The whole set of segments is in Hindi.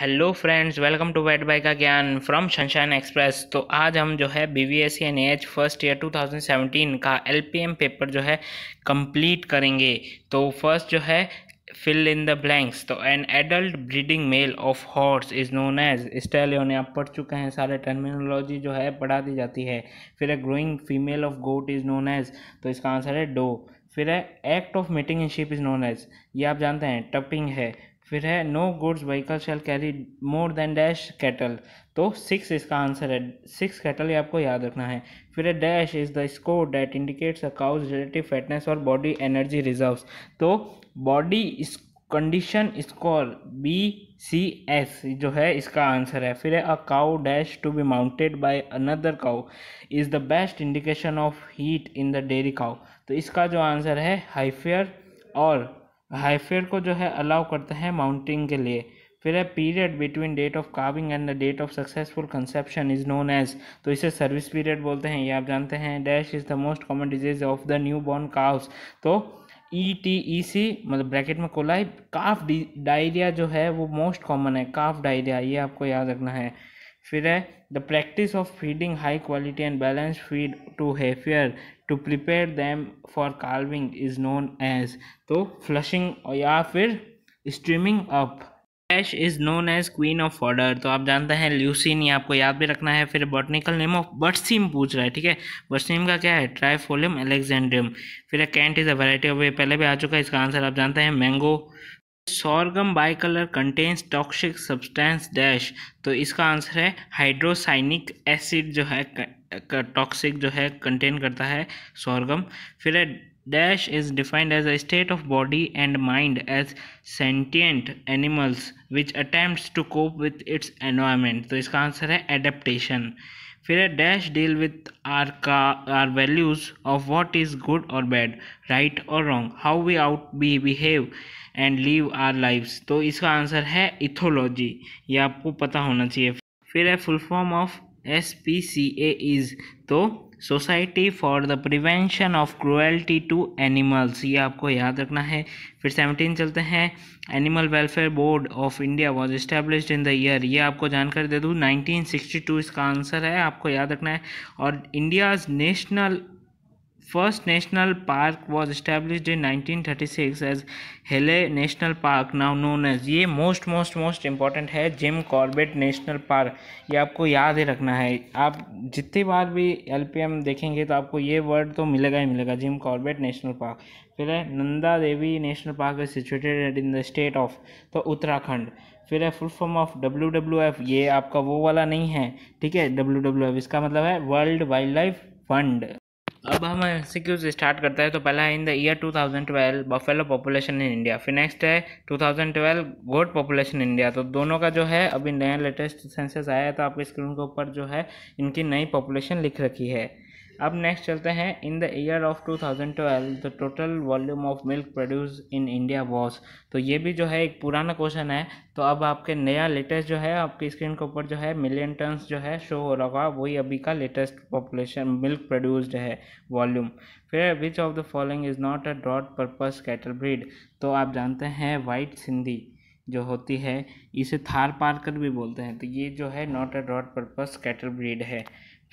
Hello friends welcome to vet बाई का ज्ञान फ्रॉम शनशाइन एक्सप्रेस तो आज हम जो है B V S C N H first year two thousand seventeen का एल पी एम पेपर जो है कंप्लीट करेंगे तो फर्स्ट जो है फिल इन द ब्लैंक्स तो an adult breeding male of horse is known as stallion आप पढ़ चुके हैं सारे टर्मिनोलॉजी जो है पढ़ा दी जाती है फिर a growing female of goat is known as तो इसका आंसर है डो फिर है act of mating in sheep is known as ये आप जानते हैं टपिंग है फिर है no goods vehicle shall carry more than dash cattle तो सिक्स इसका आंसर है सिक्स कैटल ये आपको याद रखना है फिर है dash is the score that indicates a cow's relative fatness और बॉडी एनर्जी रिजर्व तो body condition score B C S जो है इसका आंसर है फिर है a cow dash to be mounted by another cow is the best indication of heat in the dairy cow तो इसका जो आंसर है हाइफियर और हाईफेयर को जो है अलाउ करता है माउंटिंग के लिए फिर है period between date of calving and the date of successful conception is known as तो इसे सर्विस पीरियड बोलते हैं ये आप जानते हैं dash is the most common disease of the new born calves तो ई टी ई सी मतलब ब्रैकेट में कोलाई काफ डायरिया जो है वो मोस्ट कॉमन है काफ डायरिया ये आपको याद रखना है फिर है the practice of feeding high quality and balance feed to heifer to prepare them for calving is known as तो फ्लशिंग या फिर steaming up dash is known as queen of fodder तो आप जानते हैं ल्यूसिन आपको याद भी रखना है फिर बॉटनिकल नेम ऑफ बर्सीम पूछ रहा है ठीक है बर्सीम का क्या है ट्राइफोलियम एलेक्जेंड्रियम फिर Kent is a variety of ये पहले भी आ चुका है इसका आंसर आप जानते हैं mango sorghum by colour contains toxic substance dash तो इसका आंसर है हाइड्रोसाइनिक एसिड जो है टॉक्सिक जो है कंटेन करता है सोरगम फिर है dash is defined as a state of body and mind as sentient animals which attempt to cope with its environment तो इसका आंसर है एडेप्टेशन फिर है डैश डील विथ आर का our values of what is good और बैड राइट और wrong how we ought be behave and live our lives तो इसका आंसर है इथोलॉजी ये आपको पता होना चाहिए फिर है full form of S P A is तो society for the prevention of cruelty to animals ये आपको याद रखना है फिर सेवनटीन चलते हैं animal welfare board of India was established in the year ये आपको जानकारी दे दूँ नाइनटीन सिक्सटी टू इसका आंसर है आपको याद रखना है और India's national First national park was established in 1936 as Hailey National park now known as ये मोस्ट मोस्ट मोस्ट इम्पॉर्टेंट है जिम कॉर्बेट नेशनल पार्क ये आपको याद ही रखना है आप जितनी बार भी एल पी एम देखेंगे तो आपको ये वर्ड तो मिलेगा ही मिलेगा जिम कॉर्बेट नेशनल पार्क फिर है Nanda Devi national park is situated in the state of तो उत्तराखंड फिर है full form of W W F ये आपका वो वाला नहीं है ठीक है डब्ल्यू डब्ल्यू एफ इसका मतलब है वर्ल्ड वाइल्ड लाइफ फंड अब हम एमसीक्यूज स्टार्ट करते हैं तो पहला है in the year 2012 buffalo population in India फिर नेक्स्ट है 2012 गोट पॉपुलेशन इन इंडिया तो दोनों का जो है अभी नया लेटेस्ट सेंसस आया है तो आपके स्क्रीन के ऊपर जो है इनकी नई पॉपुलेशन लिख रखी है अब नेक्स्ट चलते हैं in the year of 2012 the total volume of milk produce in India was तो ये भी जो है एक पुराना क्वेश्चन है तो अब आपके नया लेटेस्ट जो है आपकी स्क्रीन के ऊपर जो है मिलियन टन्स जो है शो हो रहा होगा वही अभी का लेटेस्ट पॉपुलेशन मिल्क प्रोड्यूस्ड है वॉल्यूम फिर which of the following is not a dual purpose cattle breed तो आप जानते हैं वाइट सिंधी जो होती है इसे थार पार्कर भी बोलते हैं तो ये जो है not a dual purpose cattle breed है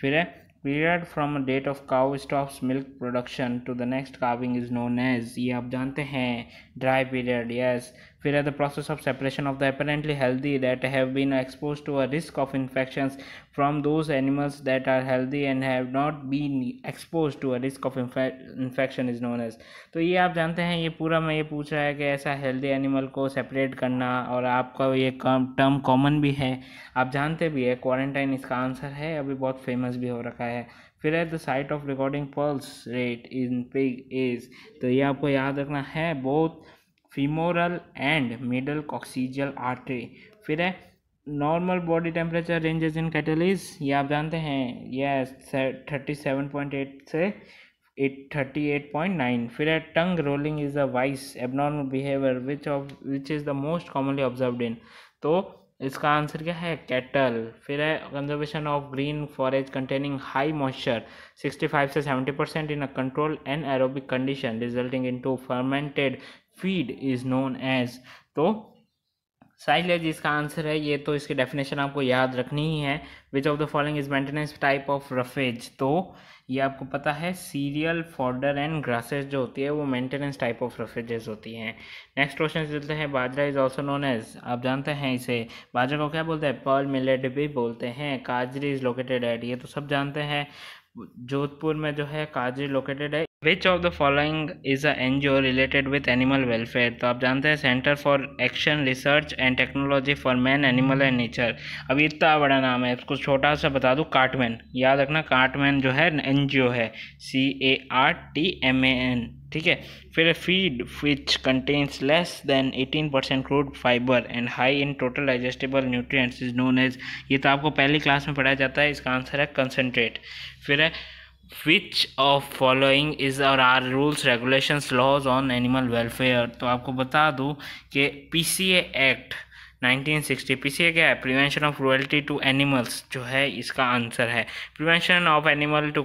फिर है period from date of cow stops milk production to the next calving is known as ये आप जानते हैं ड्राई पीरियड यस फिर है the process of separation of the apparently healthy that have been expose to a risk of infection from those animals that are healthy and have not been expose to a risk of infection is known as तो ये आप जानते हैं ये पूरा मैं ये पूछ रहा है कि ऐसा हेल्दी एनिमल को सेपरेट करना और आपका ये टर्म कॉमन भी है आप जानते भी है क्वारंटाइन इसका आंसर है अभी बहुत फेमस भी हो रखा है फिर at the site of recording pulse rate in pig is तो ये आपको याद रखना है बहुत femoral and middle coccygeal artery फिर है normal body temperature ranges in cattle is ये आप जानते हैं ये थर्टी सेवन पॉइंट एट से eight thirty eight point nine फिर है tongue rolling is a vice abnormal behaviour which of which is the most commonly observe in तो इसका आंसर क्या है कैटल फिर है conservation of green forage containing high moisture five से seventy percent in a control and aerobic condition resulting in to fermented feed is known as तो साइलेज इसका आंसर है ये तो इसकी डेफिनेशन आपको याद रखनी ही है which of the following is maintenance type of roughage तो ये आपको पता है सीरियल फॉर्डर एंड ग्रासेस जो होती है वो मेंटेनेंस टाइप ऑफ रफेजेस होती हैं नेक्स्ट क्वेश्चन चलते हैं bajra is also known as आप जानते हैं इसे बाजरा को क्या बोलते हैं पर्ल मिलेट भी बोलते हैं काजरी इज लोकेटेड एट ये तो सब जानते हैं जोधपुर में जो है काजरी लोकेटेड है which of the following is a N G O related with animal welfare तो आप जानते हैं centre for action research and technology for man animal and nature अभी इतना बड़ा नाम है इसको छोटा सा बता दूँ कार्टमैन याद रखना कार्टमैन जो है एन जी ओ है C A R T M A N ठीक है फिर feed which contains less than eighteen percent crude fibre and high in total digestible nutrient is known as ये तो आपको पहली क्लास में पढ़ाया जाता है इसका आंसर है कंसनट्रेट फिर है विच ऑफ फॉलोइंग इज़ और are rules regulation laws on animal welfare तो आपको बता दूँ कि P C A act C A क्या है prevention of cruelty to animals जो है इसका आंसर है prevention of animal to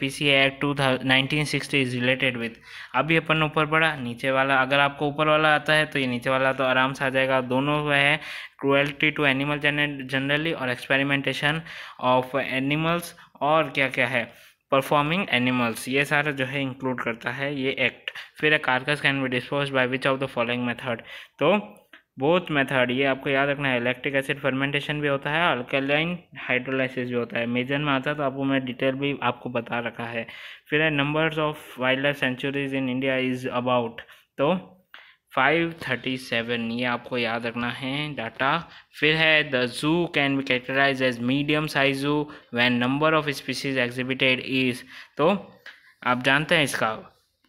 P C act to nineteen sixty is related with अभी अपन ऊपर पढ़ा नीचे वाला अगर आपको ऊपर वाला आता है तो ये नीचे वाला तो आराम से आ जाएगा दोनों वह है क्रुएल्टी टू एनिमल जनरली और एक्सपेरिमेंटेशन ऑफ एनिमल्स और क्या क्या है परफॉर्मिंग एनिमल्स ये सारा जो है इंक्लूड करता है ये एक्ट फिर a carcass can be dispose by which of the following method तो बोथ मेथड ये आपको याद रखना है इलेक्ट्रिक एसिड फर्मेंटेशन भी होता है अल्केलाइन हाइड्रोलाइसिस भी होता है मेजर में आता है तो आपको मैं डिटेल भी आपको बता रखा है फिर numbers of wildlife sanctuaries in India is about तो फाइव थर्टी सेवन ये आपको याद रखना है डाटा फिर है the zoo can be characterize as medium size zoo when number of species exhibited is तो आप जानते हैं इसका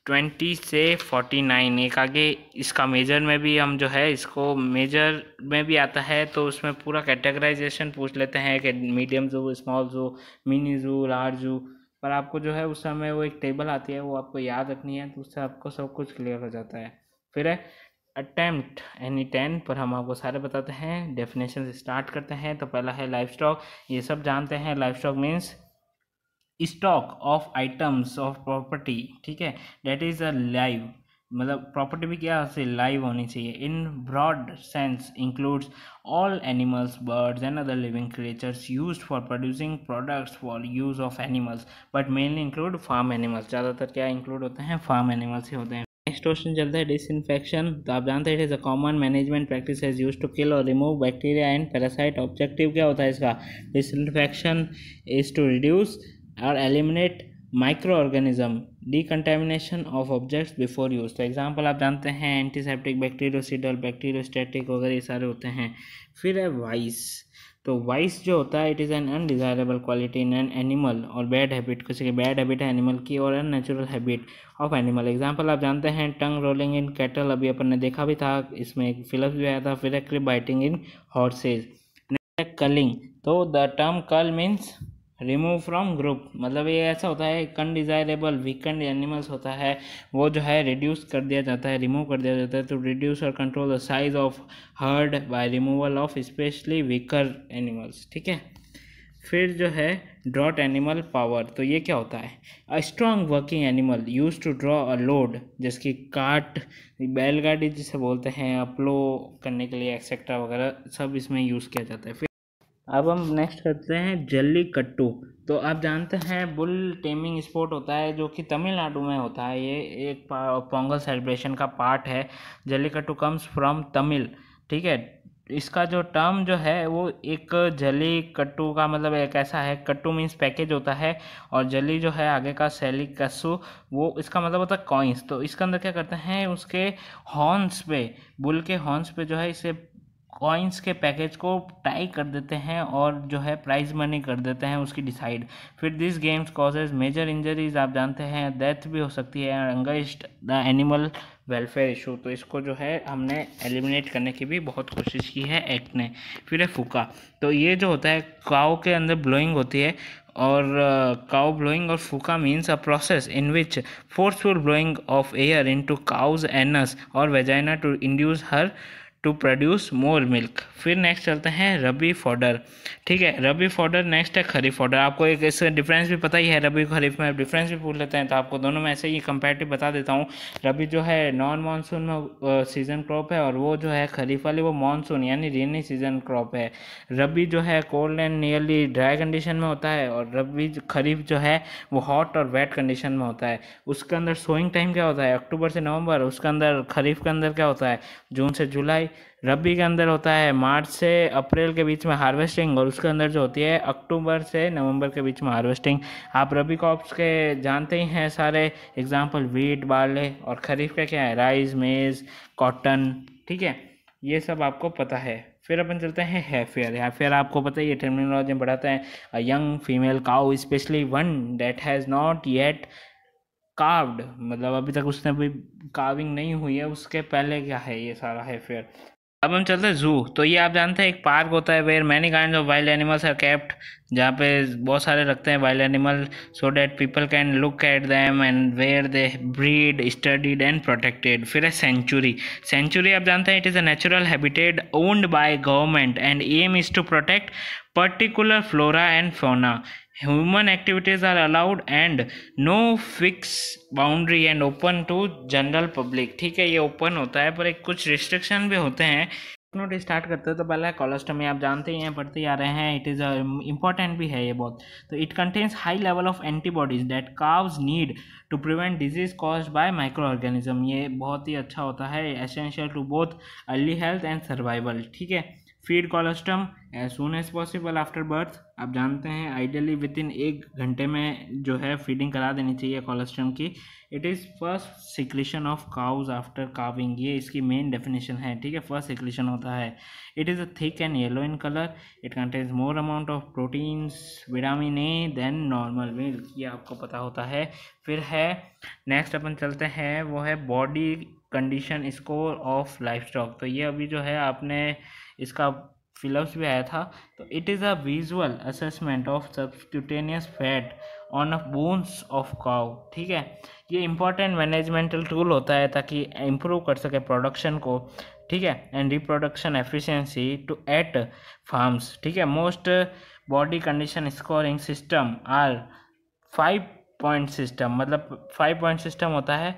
ट्वेंटी से फोर्टी नाइन एक आगे इसका मेजर में भी हम जो है इसको मेजर में भी आता है तो उसमें पूरा कैटेगराइजेशन पूछ लेते हैं कि मीडियम जू स्मॉल जू मिनी जू लार्ज जू पर आपको जो है उस समय वो एक टेबल आती है वो आपको याद रखनी है तो उससे आपको सब कुछ क्लियर हो जाता है फिर है अटैम्प्ट एनी टेन पर हम आपको सारे बताते हैं डेफिनेशन स्टार्ट करते हैं तो पहला है लाइफ स्टॉक ये सब जानते हैं livestock means stock of items of property ठीक है डेट इज़ अ लाइव मतलब प्रॉपर्टी भी क्या से लाइव होनी चाहिए in broad sense includes all animals birds and other living creatures use for producing products for use of animals but mainly include farm animals ज़्यादातर क्या इंक्लूड होते हैं फार्म एनिमल्स ही होते हैं नेक्स्ट क्वेश्चन चलता है डिसइनफेक्शन तो आप जानते हैं it is a common management practice is use to kill और remove bacteria and parasite objective क्या होता है इसका डिसइनफेक्शन इज टू रिड्यूस और eliminate micro organism decontamination of objects before use तो एग्जाम्पल आप जानते हैं एंटीसेप्टिक बैक्टीरियोसिडल बैक्टीरियोस्टेटिक वगैरह ये सारे होते हैं फिर है वाइस तो वाइस जो होता है it is an undesirable quality in an animal और बैड हैबिट किसी की बैड हैबिट है एनिमल की और unnatural habit of animal example आप जानते हैं टंग रोलिंग इन कैटल अभी अपन ने देखा भी था इसमें एक फिलअप भी आया था फिर एक crib biting in horses culling तो the term cull means remove from group मतलब ये ऐसा होता है अनडिज़ायरेबल वीकेंड एनिमल्स होता है वो जो है रिड्यूस कर दिया जाता है रिमूव कर दिया जाता है तो रिड्यूस और control the size of herd by removal of specially weaker animals ठीक है फिर जो है ड्रॉट एनिमल पावर तो ये क्या होता है a strong working animal use to draw a load जिसकी काट बैलगाड़ी जिसे बोलते हैं अपलो करने के लिए एक्सेट्रा वगैरह सब इसमें यूज़ किया जाता है फिर अब हम नेक्स्ट करते हैं जल्ली कट्टू तो आप जानते हैं बुल टेमिंग स्पोर्ट होता है जो कि तमिलनाडु में होता है ये एक पोंगल सेलिब्रेशन का पार्ट है कट्टू कम्स फ्रॉम तमिल ठीक है इसका जो टर्म जो है वो एक जली कट्टू का मतलब एक ऐसा है कट्टू मीन्स पैकेज होता है और जली जो है आगे का सैली कस्सू वो इसका मतलब होता है कॉइंस तो इसके अंदर क्या करते हैं उसके हॉर्न्स पे बुल के हॉर्न्स पे जो है इसे कॉइन्स के पैकेज को टाई कर देते हैं और जो है प्राइज मनी कर देते हैं उसकी डिसाइड फिर this games causes major injuries आप जानते हैं डेथ भी हो सकती है amongst the animal welfare issue तो इसको जो है हमने एलिमिनेट करने की भी बहुत कोशिश की है एक्ट ने फिर है फूका तो ये जो होता है काओ के अंदर ब्लोइंग होती है और काओ ब्लोइंग और phooka means a process in which forceful blowing of air into cow's anus और vagina to induce her to produce more milk फिर नेक्स्ट चलते हैं रबी फॉर्डर ठीक है रबी फॉर्डर नेक्स्ट है खरीफ फॉडर आपको एक इसका डिफरेंस भी पता ही है रबी खरीफ में डिफरेंस भी पूछ लेते हैं तो आपको दोनों में ऐसे ही कंपेरेटिव बता देता हूँ रबी जो है नॉन मानसून में सीजन क्रॉप है और वो जो है खरीफ वाली वो मानसून यानी रेनी सीजन क्रॉप है रबी जो है cold and nearly dry condition में होता है और रबी खरीफ जो है वो हॉट और वेट कंडीशन में होता है उसके अंदर सोइंग टाइम क्या होता है अक्टूबर से नवंबर उसके अंदर खरीफ के अंदर क्या होता है जून से जुलाई रबी के अंदर होता है मार्च से अप्रैल के बीच में हार्वेस्टिंग और उसके अंदर जो होती है अक्टूबर से नवंबर के बीच में हार्वेस्टिंग आप रबी क्रॉप्स के जानते ही हैं सारे एग्जांपल वीट बाले और खरीफ का क्या है राइस मेज़ कॉटन ठीक है ये सब आपको पता है फिर अपन चलते हैं हेफेयर हेफेयर आपको पता है ये टर्मिनोलॉजी बढ़ाते हैं a young female cow specially one that has not yet calved मतलब अभी तक उसने अभी काविंग नहीं हुई है उसके पहले क्या है ये सारा हेफेयर अब हम चलते हैं जू तो ये आप जानते हैं एक पार्क होता है where many kind of wild animals are kept जहाँ पे बहुत सारे रखते हैं wild animal so that people can look at them and where they breed studied and protected फिर है सेंचुरी सेंचुरी आप जानते हैं it is a natural habitat owned by government and aim is to protect particular flora and fauna human activities are allowed and no fix boundary and open to general public ठीक है ये ओपन होता है पर एक कुछ रिस्ट्रिक्शन भी होते हैं नोट स्टार्ट करते हो तो पहला कॉलस्टमी आप जानते ही हैं पढ़ते ही आ रहे हैं इट इज़ इंपॉर्टेंट भी है ये बहुत तो it contains high level of antibodies that calves need to prevent disease cause by micro organism ये बहुत ही अच्छा होता है essential to both early health and survival ठीक है feed colostrum as soon as possible after birth आप जानते हैं आइडियली विद इन एक घंटे में जो है फीडिंग करा देनी चाहिए कोलेस्ट्रम की it is first secretion of cows after calving ये इसकी मेन डेफिनेशन है ठीक है फर्स्ट सिक्रेशन होता है it is a thick and yellow in colour it contains more amount of proteins vitamin A than normal milk ये आपको पता होता है फिर है नेक्स्ट अपन चलते हैं वो है body condition score of livestock तो ये अभी जो है आपने इसका फिलअप्स भी आया था तो it is a visual assessment of subcutaneous fat on a bones of cow ठीक है ये इंपॉर्टेंट मैनेजमेंटल टूल होता है ताकि इम्प्रूव कर सके प्रोडक्शन को ठीक है and reproduction efficiency to at farms ठीक है most body condition scoring system are five point system मतलब फाइव पॉइंट सिस्टम होता है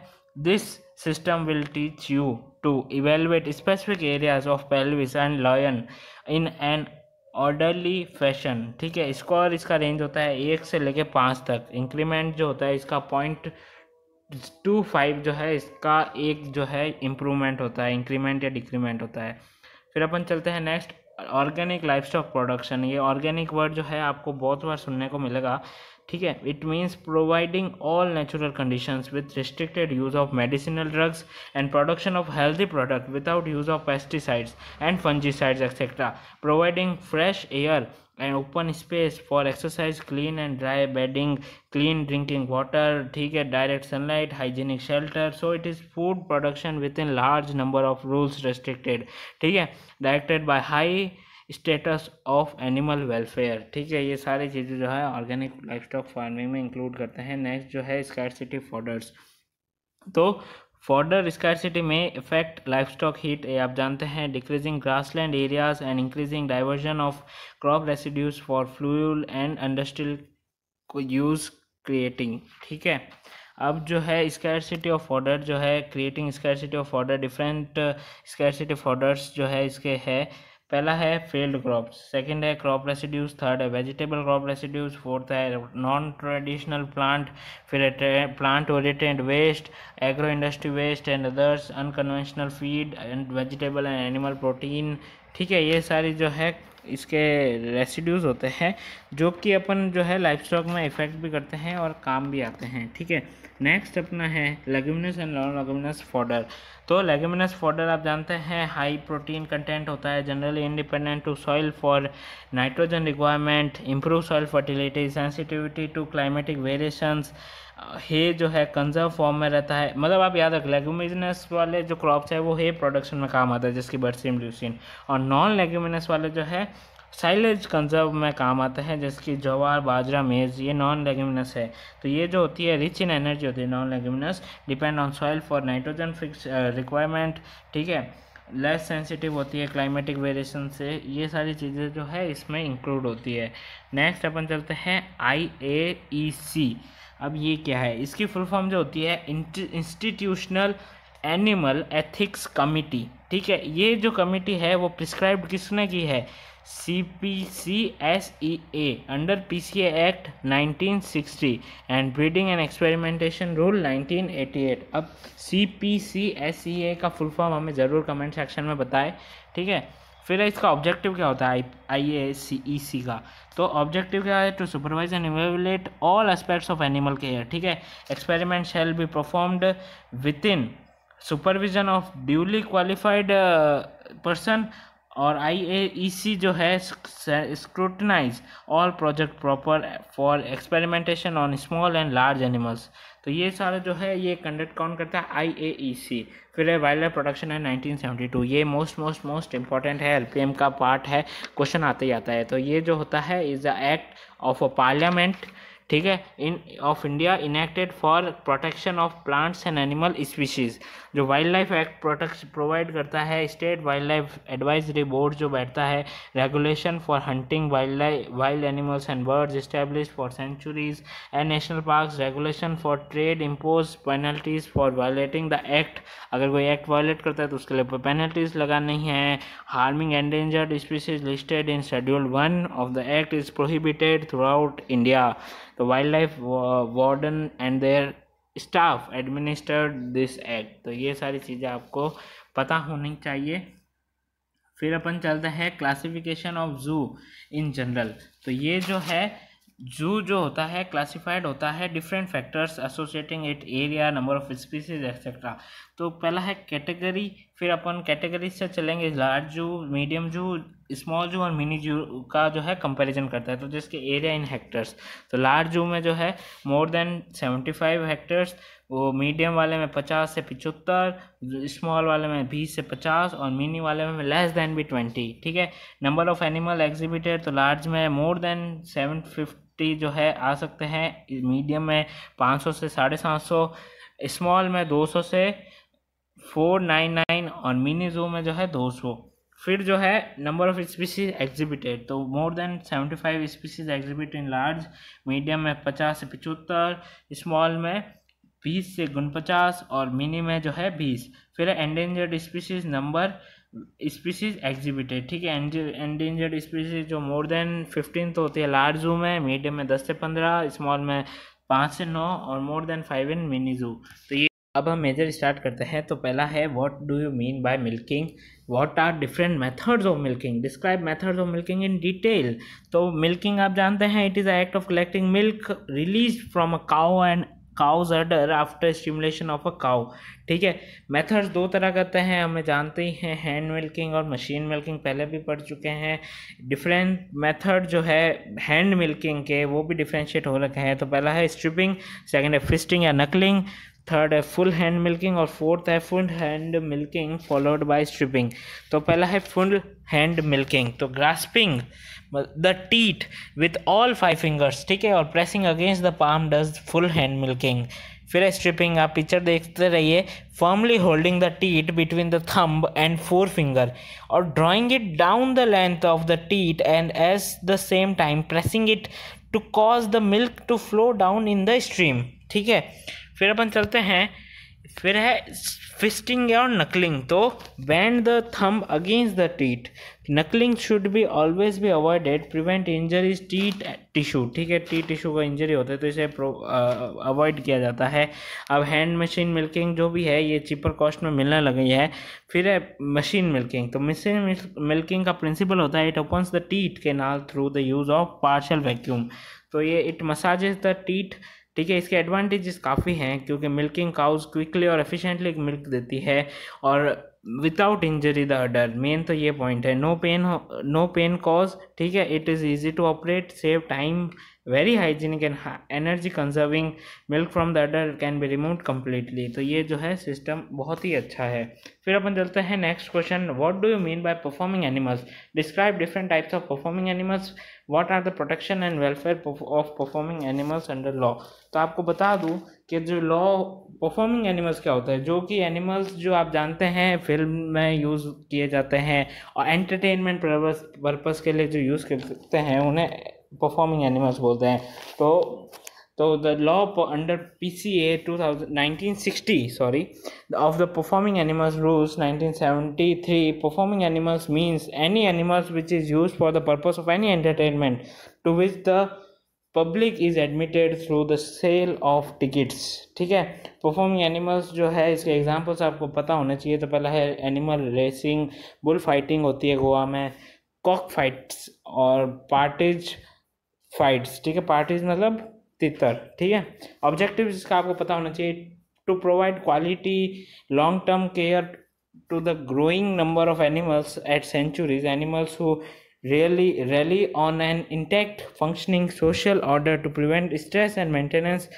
this system will teach you to evaluate specific areas of pelvis and lion in an orderly fashion ठीक है स्कोर इसका रेंज होता है एक से लेके पाँच तक इंक्रीमेंट जो होता है इसका पॉइंट टू फाइव जो है इसका एक जो है इम्प्रूवमेंट होता है इंक्रीमेंट या डिक्रीमेंट होता है फिर अपन चलते हैं next organic livestock production ये ऑर्गेनिक वर्ड जो है आपको बहुत बार सुनने को मिलेगा ठीक है it means providing all natural conditions with restricted use of medicinal drugs and production of healthy product without use of pesticides and fungicides etcetera providing fresh air and open space for exercise clean and dry bedding clean drinking water ठीक है direct sunlight hygienic shelter so it is food production with in large number of rules restricted ठीक है directed by high status of animal welfare ठीक है ये सारी चीज़ें जो है ऑर्गेनिक लाइफ स्टॉक फार्मिंग में इंक्लूड करते हैं नेक्स्ट जो है स्कैरसिटी फॉर्डर्स तो फॉर्डर स्कैरसिटी में इफेक्ट लाइफ स्टॉक हीट आप जानते हैं decreasing grassland areas and increasing diversion of crop residues for fuel and industrial use creating ठीक है अब जो है स्कैरसिटी ऑफ ऑर्डर जो है creating scarcity of order different scarcity of orders जो है इसके है पहला है फील्ड क्रॉप्स सेकंड है क्रॉप रेसिड्यूज थर्ड है वेजिटेबल क्रॉप रेसिड्यूज फोर्थ है नॉन ट्रेडिशनल प्लांट फिर plant oriented waste agro industry waste and others unconventional feed and vegetable and animal protein ठीक है ये सारी जो है इसके रेसिड्यूज़ होते हैं जो कि अपन जो है लाइफ स्टॉक में इफेक्ट भी करते हैं और काम भी आते हैं ठीक है नेक्स्ट अपना है leguminous and non leguminous fodder तो लेग्यूमिनस फोडर आप जानते हैं हाई प्रोटीन कंटेंट होता है generally independent to soil for nitrogen requirement improve soil fertility sensitivity to climatic variations hay जो है कंजर्व फॉर्म में रहता है मतलब आप याद रख लेग्यूमिनस वाले जो क्रॉप्स है वो हे प्रोडक्शन में काम आता है जैसे कि बर्सिम ल्यूसिन और नॉन लेग्यूमिनस वाले जो है साइलेज कंजर्व में काम आते हैं जिसकी जवार बाजरा मेज़ ये नॉन लेग्यूमिनस है तो ये जो होती है रिच इन एनर्जी होती है non leguminous depend on soil for nitrogen fix requirement ठीक है लेस सेंसिटिव होती है क्लाइमेटिक वेरिएशन से ये सारी चीज़ें जो है इसमें इंक्लूड होती है नेक्स्ट अपन चलते हैं आई ए ई सी अब ये क्या है इसकी फुल फॉर्म जो होती है इंस्टीट्यूशनल एनिमल एथिक्स कमिटी ठीक है ये जो कमिटी है वो प्रिस्क्राइब किसने की है C P C S E A under P C act 1960 and breeding and experimentation rule 1988 अब सी पी सी एस ई ए का फुल फॉर्म हमें ज़रूर कमेंट सेक्शन में बताएं ठीक है फिर इसका ऑब्जेक्टिव क्या होता है आई ए सी ई सी का तो ऑब्जेक्टिव क्या है to supervise and evaluate all aspects of animal care ठीक है experiment shall be performed with in supervision of duly qualified person और आई e जो है scrutinize all project proper for experimentation on small and large animals तो ये सारा जो है ये कंडक्ट कौन करता है आई e फिर है वाइल्ड लाइफ प्रोडक्शन है 1972 ये मोस्ट मोस्ट मोस्ट इंपॉर्टेंट है एल का पार्ट है क्वेश्चन आते ही आता है तो ये जो होता है is the act of a parliament ठीक है in of India enacted for protection of plants and animal species जो wildlife act protect provide करता है state wildlife advisory board जो बैठता है regulation for hunting wildlife wild animals and birds establish for centuries and national park regulation for trade impose penalties for violating the act अगर कोई एक्ट वायोलेट करता है तो उसके लिए पेनल्टीज़ लगानी है harming species listed in schedule one of the act is prohibited throughout India The wildlife warden and their staff administered this act तो ये सारी चीज़ें आपको पता होनी चाहिए फिर अपन चलते हैं क्लासिफिकेशन ऑफ जू इन जनरल तो ये जो है जू जो होता है क्लासिफाइड होता है different factors associating it area number of species etcetera तो पहला है कैटेगरी फिर अपन कैटेगरी से चलेंगे लार्ज जू मीडियम जू स्मॉल जू और मिनी जू का जो है कंपैरिजन करता है तो जिसके एरिया इन हेक्टर्स तो लार्ज जू में जो है more than seventy five hectares वो मीडियम वाले में पचास से पिचहत्तर स्मॉल वाले में बीस से पचास और मिनी वाले में लेस देन भी ट्वेंटी ठीक है नंबर ऑफ एनिमल एग्जिबिटेड तो लार्ज में मोर देन सेवन फिफ्टी जो है आ सकते हैं मीडियम में पाँच सौ से साढ़े सात सौ स्मॉल में दो सौ से फोर नाइन नाइन और मिनी जू में जो है दो सौ फिर जो है नंबर ऑफ स्पीसीज एग्जिबिटेड तो more than seventy five species exhibit in large medium में पचास से पिचहत्तर स्मॉल में बीस से गुण पचास और मिनी में जो है बीस फिर endangered species number species exhibited ठीक है एंडेंजर्ड स्पीसीज जो मोर देन फिफ्टीन होती है लार्ज जू में मीडियम में दस से पंद्रह स्मॉल में पाँच से नौ और more than five in mini zoo तो ये अब हम मेजर स्टार्ट करते हैं तो पहला है what do you mean by milking what are different methods of milking describe methods of milking in detail तो मिल्किंग आप जानते हैं it is a act of collecting milk release from a cow and cows udder after stimulation of a cow ठीक है मेथड्स दो तरह करते हैं हमें जानते ही हैं हैंड मिल्किंग और मशीन मिल्किंग पहले भी पढ़ चुके हैं डिफरेंट मेथड जो है हैंड मिल्किंग के वो भी डिफ्रेंशिएट हो रखे हैं तो पहला है स्ट्रिपिंग सेकेंड है फिस्टिंग या नकलिंग थर्ड है फुल हैंड मिल्किंग और फोर्थ है full hand milking followed by stripping तो पहला है फुल हैंड मिल्किंग तो grasping the teat with all five fingers ठीक है और pressing against the palm does full hand milking फिर स्ट्रिपिंग आप पिक्चर देखते रहिए firmly holding the teat between the thumb and four finger और drawing it down the length of the teat and as the same time pressing it to cause the milk to flow down in the stream ठीक है फिर अपन चलते हैं फिर है फिस्टिंग और नकलिंग तो bend the thumb against the teat knuckling should be always be avoided prevent injuries teat tissue ठीक है टी टिश्यू का इंजरी होता है तो इसे अवॉइड किया जाता है अब हैंड मशीन मिल्किंग जो भी है ये चीपर कॉस्ट में मिलने लगी है फिर है मशीन मिल्किंग तो मशीन मिल्किंग का प्रिंसिपल होता है it opens the teat canal through the use of partial vacuum तो ये इट मसाजेज द टीट ठीक है इसके एडवांटेजेस काफ़ी हैं क्योंकि मिल्किंग काउज क्विकली और एफिशिएंटली मिल्क देती है और without injury the udder main तो ये पॉइंट है no pain no pain cause ठीक है it is easy to operate save time very hygienic and energy conserving milk from the udder can be remove completely तो ये जो है सिस्टम बहुत ही अच्छा है फिर अपन चलते हैं next question what do you mean by performing animals describe different types of performing animals what are the protection and welfare of performing animals under law तो आपको बता दूँ कि जो लॉ परफॉर्मिंग एनिमल्स क्या होता है जो कि एनिमल्स जो आप जानते हैं फिल्म में यूज़ किए जाते हैं और एंटरटेनमेंट पर्पस के लिए जो यूज़ करते हैं उन्हें परफॉर्मिंग एनिमल्स बोलते हैं तो तो the law under P C A two thousand nineteen sixty sorry of the performing animals rules nineteen seventy three performing animals means any animals which is use for the purpose of any entertainment to which the public is admitted through the sale of tickets ठीक है परफॉर्मिंग एनिमल्स जो है इसके एग्जाम्पल्स आपको पता होना चाहिए तो पहला है एनिमल रेसिंग बुल फाइटिंग होती है गोवा में कॉक फाइट्स और पार्टिज फाइट्स ठीक है पार्टीज मतलब तितर ठीक है ऑब्जेक्टिव इसका आपको पता होना चाहिए to provide quality long term care to the growing number of animals at sanctuaries animals who really rally on an intact functioning social order to prevent stress and maintenance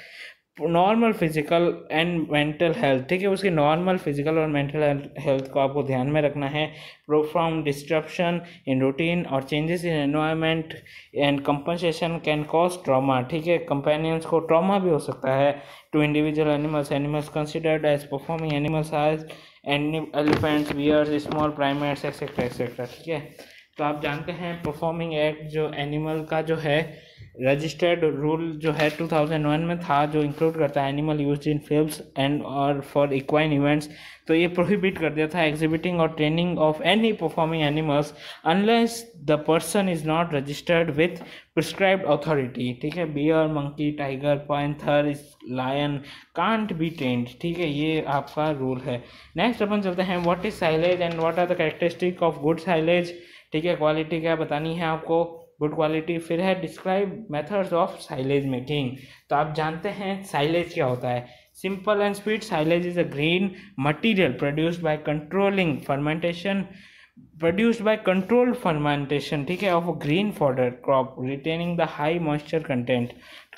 normal physical and mental health ठीक है उसकी नॉर्मल फिज़िकल और मेंटल हेल्थ को आपको ध्यान में रखना है प्रोफ्राउंड डिस्ट्रप्शन इन रूटीन और changes in environment and compensation can cause trauma ठीक है कंपेनियंस को ट्रॉमा भी हो सकता है to individual animals animals considered as performing animals as elephants bears small primates etcetera etcetera ठीक है तो आप जानते हैं परफॉर्मिंग एक्ट जो एनिमल का जो है रजिस्टर्ड रूल जो है 2001 में था जो इंक्लूड करता है animal use in film and और फॉर इक्वाइन इवेंट्स तो ये प्रोहिबिट कर दिया था एग्जिबिटिंग और training of any performing animals unless the person is not registered with prescribe authority ठीक है bear monkey tiger panther lion can't be trained ठीक है ये आपका रूल है नेक्स्ट अपन चलते हैं what is silage and what are the characteristic of good silage ठीक है क्वालिटी क्या बतानी है आपको गुड क्वालिटी फिर है describe methods of silage making तो आप जानते हैं साइलेज क्या होता है simple and sweet silage is a green material produced by controlling fermentation produced by control fermentation ठीक है of a green fodder crop retaining the high moisture content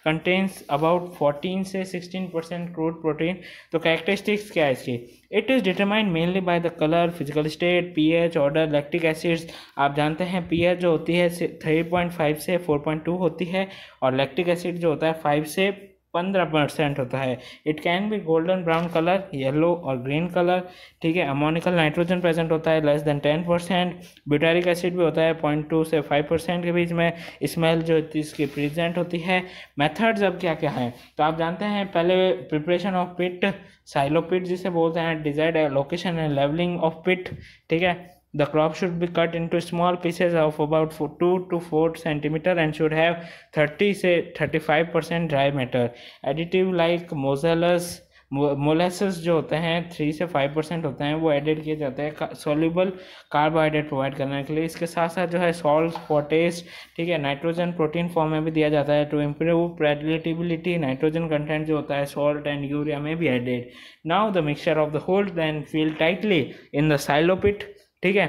contents about 14 से 16 परसेंट क्रूड प्रोटीन तो कैरेक्टरिस्टिक्स क्या है इसकी it is determined mainly by the colour physical state pH order lactic acids आप जानते हैं पीएच जो होती है थ्री पॉइंट फाइव से फोर पॉइंट टू होती है और लैक्टिक एसिड जो होता है फाइव से पंद्रह परसेंट होता है it can be golden brown colour yellow और ग्रीन कलर ठीक है अमोनिकल नाइट्रोजन प्रेजेंट होता है less than ten percent butyric acid भी होता है पॉइंट टू से फाइव परसेंट के बीच में स्मेल जो इसकी प्रेजेंट होती है मेथड्स अब क्या क्या हैं तो आप जानते हैं पहले preparation of pit silo pit जिसे बोलते हैं decide location and levelling of pit ठीक है The crop should be cut into small pieces of about two to four centimeter and should have thirty से percent dry matter. Additive like mozzarella's molasses जो होते हैं थ्री से फाइव परसेंट होते हैं वो एडिड किए जाते हैं सोल्यूबल कार्बोहाइड्रेट प्रोवाइड करने के लिए इसके साथ साथ जो है सॉल्ट पोटेस ठीक है नाइट्रोजन प्रोटीन फॉर्म में भी दिया जाता है to improve palatability nitrogen content जो होता है सॉल्ट एंड यूरिया में भी added now the mixture of the hold then fill tightly in the silo pit ठीक है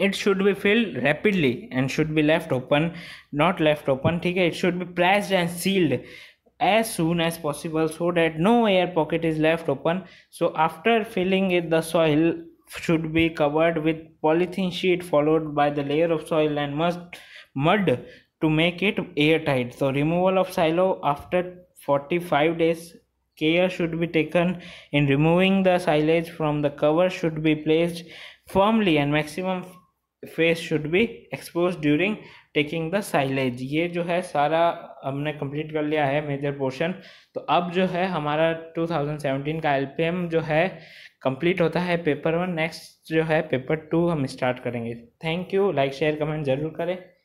it should be filled rapidly and should be left open not left open ठीक है it should be pressed and sealed as soon as possible so that no air pocket is left open so after filling it the soil should be covered with polythene sheet followed by the layer of soil and must mud to make it airtight so removal of silo after 45 days care should be taken in removing the silage from the cover should be placed firmly and maximum face should be expose during taking the silage ये जो है सारा हमने कंप्लीट कर लिया है मेजर पोर्शन तो अब जो है हमारा 2017 का एलपीएम जो है कंप्लीट होता है पेपर वन नेक्स्ट जो है पेपर टू हम स्टार्ट करेंगे thank you like share comment ज़रूर करें